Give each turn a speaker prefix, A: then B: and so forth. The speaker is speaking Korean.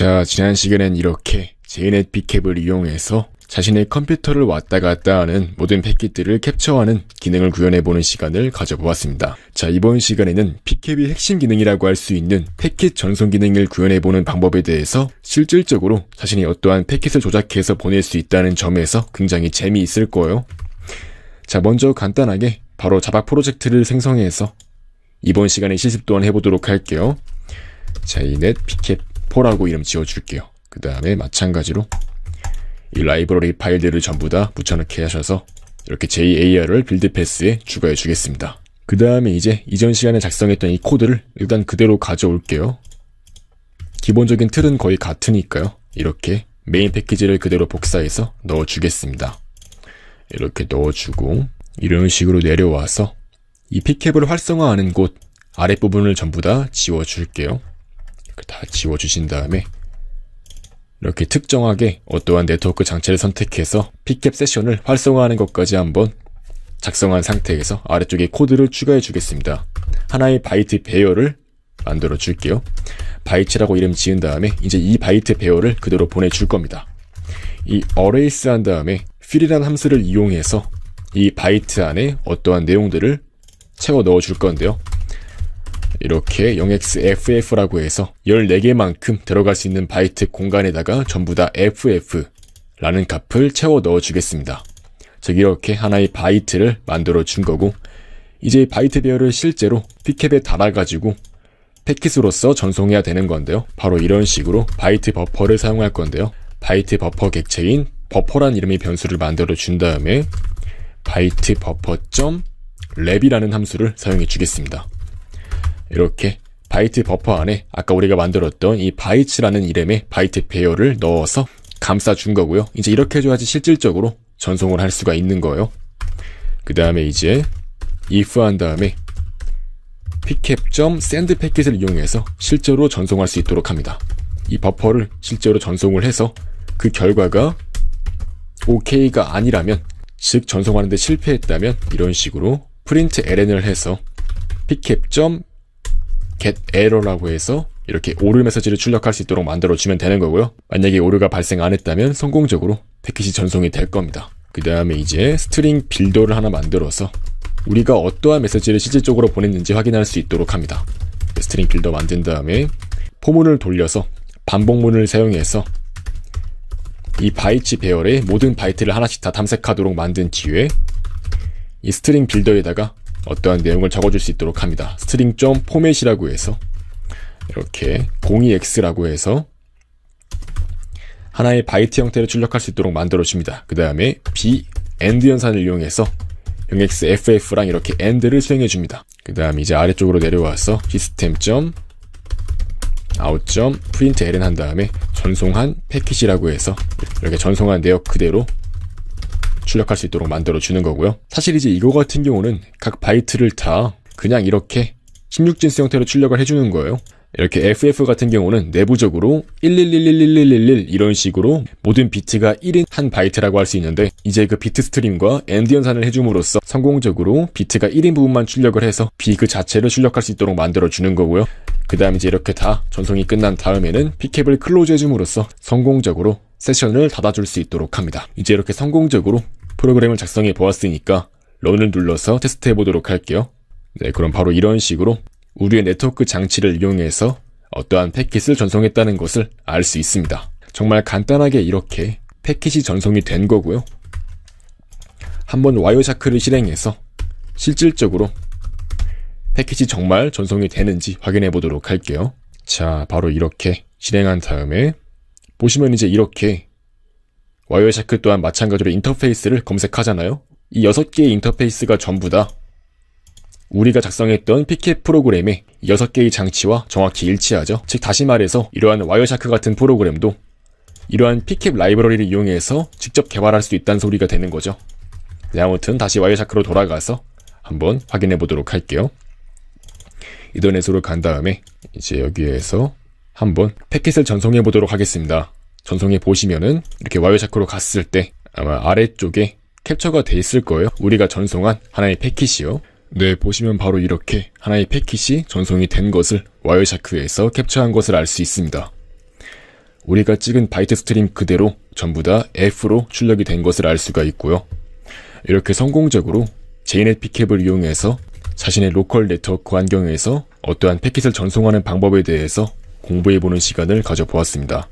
A: 자, 지난 시간엔 이렇게 제이넷 비캡을 이용해서 자신의 컴퓨터를 왔다 갔다 하는 모든 패킷들을 캡처하는 기능을 구현해보는 시간을 가져보았습니다. 자, 이번 시간에는 피캡이 핵심 기능이라고 할 수 있는 패킷 전송 기능을 구현해보는 방법에 대해서 실질적으로 자신이 어떠한 패킷을 조작해서 보낼 수 있다는 점에서 굉장히 재미있을 거예요. 자, 먼저 간단하게 바로 자박 프로젝트를 생성해서 이번 시간에 실습 또한 해보도록 할게요. 자, 이넷 피캡 포라고 이름 지어줄게요. 그 다음에 마찬가지로 이 라이브러리 파일들을 전부 다 붙여넣기 하셔서 이렇게 JAR을 빌드 패스에 추가해 주겠습니다. 그 다음에 이제 이전 시간에 작성했던 이 코드를 일단 그대로 가져올게요. 기본적인 틀은 거의 같으니까요. 이렇게 메인 패키지를 그대로 복사해서 넣어주겠습니다. 이렇게 넣어주고 이런 식으로 내려와서 이 피캡을 활성화하는 곳 아랫부분을 전부 다 지워줄게요. 다 지워주신 다음에 이렇게 특정하게 어떠한 네트워크 장치를 선택해서 PCAP 세션을 활성화하는 것까지 한번 작성한 상태에서 아래쪽에 코드를 추가해 주겠습니다. 하나의 바이트 배열을 만들어 줄게요. 바이트라고 이름 지은 다음에 이제 이 바이트 배열을 그대로 보내줄 겁니다. 이 a r r a y 스한 다음에 f i l l 이라는 함수를 이용해서 이 바이트 안에 어떠한 내용들을 채워 넣어 줄 건데요. 이렇게 0xff라고 해서 14개만큼 들어갈 수 있는 바이트 공간에다가 전부 다 ff라는 값을 채워 넣어주겠습니다. 즉 이렇게 하나의 바이트를 만들어 준 거고 이제 바이트 배열을 실제로 피캡에 달아가지고 패킷으로서 전송해야 되는 건데요. 바로 이런 식으로 바이트 버퍼를 사용할 건데요. 바이트 버퍼 객체인 버퍼란 이름의 변수를 만들어 준 다음에 바이트 버퍼 랩이라는 함수를 사용해 주겠습니다. 이렇게 바이트 버퍼 안에 아까 우리가 만들었던 이 바이츠라는 이름의 바이트 배열을 넣어서 감싸준 거고요. 이제 이렇게 해줘야지 실질적으로 전송을 할 수가 있는 거예요. 그 다음에 이제 if 한 다음에 pcap.send 패킷을 이용해서 실제로 전송할 수 있도록 합니다. 이 버퍼를 실제로 전송을 해서 그 결과가 OK가 아니라면 즉 전송하는데 실패했다면 이런 식으로 프린트 ln을 해서 pcap.send get error라고 해서 이렇게 오류 메시지를 출력할 수 있도록 만들어주면 되는 거고요. 만약에 오류가 발생 안 했다면 성공적으로 패킷이 전송이 될 겁니다. 그 다음에 이제 스트링 빌더를 하나 만들어서 우리가 어떠한 메시지를 실질적으로 보냈는지 확인할 수 있도록 합니다. 스트링 빌더 만든 다음에 포문을 돌려서 반복문을 사용해서 이 바이치 배열의 모든 바이트를 하나씩 다 탐색하도록 만든 뒤에 이 스트링 빌더에다가 어떠한 내용을 적어줄 수 있도록 합니다. 스트링 점 포맷이라고 해서 이렇게 02x라고 해서 하나의 바이트 형태를 출력할 수 있도록 만들어줍니다. 그 다음에 b end 연산을 i용해서 0xff랑 이렇게 end를 수행해줍니다. 그 다음 이제 아래쪽으로 내려와서 시스템 점 out.println 한 다음에 전송한 패킷이라고 해서 이렇게 전송한 내역 그대로 출력할 수 있도록 만들어주는 거고요. 사실 이제 이거 같은 경우는 각 바이트를 다 그냥 이렇게 16진스 형태로 출력을 해주는 거예요. 이렇게 FF 같은 경우는 내부적으로 11111111 1 이런 식으로 모든 비트가 1인 한 바이트라고 할 수 있는데 이제 그 비트 스트림과 엔디언산을 해줌으로써 성공적으로 비트가 1인 부분만 출력을 해서 비그 자체를 출력할 수 있도록 만들어주는 거고요. 그 다음 이제 이렇게 다 전송이 끝난 다음에는 피캡을 클로즈 해줌으로써 성공적으로 세션을 닫아줄 수 있도록 합니다. 이제 이렇게 성공적으로 프로그램을 작성해 보았으니까 런을 눌러서 테스트해 보도록 할게요. 네, 그럼 바로 이런 식으로 우리의 네트워크 장치를 이용해서 어떠한 패킷을 전송했다는 것을 알 수 있습니다. 정말 간단하게 이렇게 패킷이 전송이 된 거고요. 한번 와이어샤크를 실행해서 실질적으로 패킷이 정말 전송이 되는지 확인해 보도록 할게요. 자, 바로 이렇게 실행한 다음에 보시면 이제 이렇게 와이어샤크 또한 마찬가지로 인터페이스를 검색하잖아요. 이 6개의 인터페이스가 전부 다 우리가 작성했던 PK 프로그램의 6개의 장치와 정확히 일치하죠. 즉 다시 말해서 이러한 와이어샤크 같은 프로그램도 이러한 PK 라이브러리를 이용해서 직접 개발할 수 있다는 소리가 되는 거죠. 네, 아무튼 다시 와이어샤크로 돌아가서 한번 확인해 보도록 할게요. 이더넷으로 간 다음에 이제 여기에서 한번 패킷을 전송해 보도록 하겠습니다. 전송해 보시면은 이렇게 와이어샤크로 갔을 때 아마 아래쪽에 캡처가 돼 있을 거예요. 우리가 전송한 하나의 패킷이요. 네, 보시면 바로 이렇게 하나의 패킷이 전송이 된 것을 와이어샤크에서 캡처한 것을 알 수 있습니다. 우리가 찍은 바이트 스트림 그대로 전부 다 F로 출력이 된 것을 알 수가 있고요. 이렇게 성공적으로 제이넷 피캡을 이용해서 자신의 로컬 네트워크 환경에서 어떠한 패킷을 전송하는 방법에 대해서 공부해보는 시간을 가져보았습니다.